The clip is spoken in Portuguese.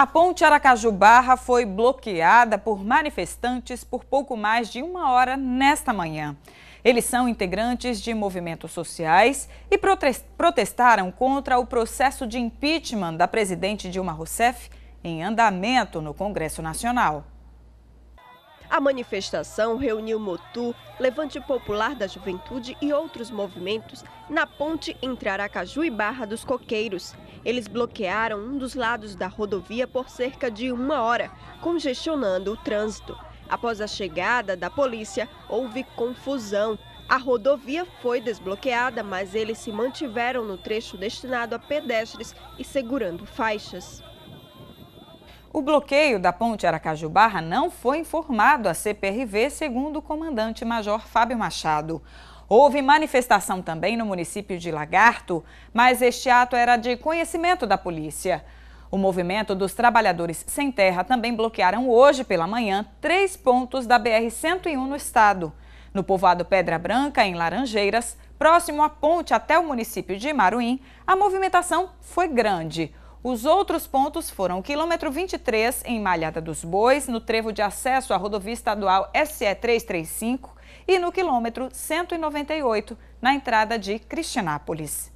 A ponte Aracaju Barra foi bloqueada por manifestantes por pouco mais de uma hora nesta manhã. Eles são integrantes de movimentos sociais e protestaram contra o processo de impeachment da presidente Dilma Rousseff em andamento no Congresso Nacional. A manifestação reuniu Motu, Levante Popular da Juventude e outros movimentos na ponte entre Aracaju e Barra dos Coqueiros. Eles bloquearam um dos lados da rodovia por cerca de uma hora, congestionando o trânsito. Após a chegada da polícia, houve confusão. A rodovia foi desbloqueada, mas eles se mantiveram no trecho destinado a pedestres e segurando faixas. O bloqueio da ponte Aracaju-Barra não foi informado à CPRV, segundo o comandante-major Fábio Machado. Houve manifestação também no município de Lagarto, mas este ato era de conhecimento da polícia. O movimento dos trabalhadores sem terra também bloquearam hoje pela manhã três pontos da BR-101 no estado. No povoado Pedra Branca, em Laranjeiras, próximo à ponte até o município de Maruim, a movimentação foi grande. Os outros pontos foram o quilômetro 23, em Malhada dos Bois, no trevo de acesso à rodovia estadual SE 335 e no quilômetro 198, na entrada de Cristianápolis.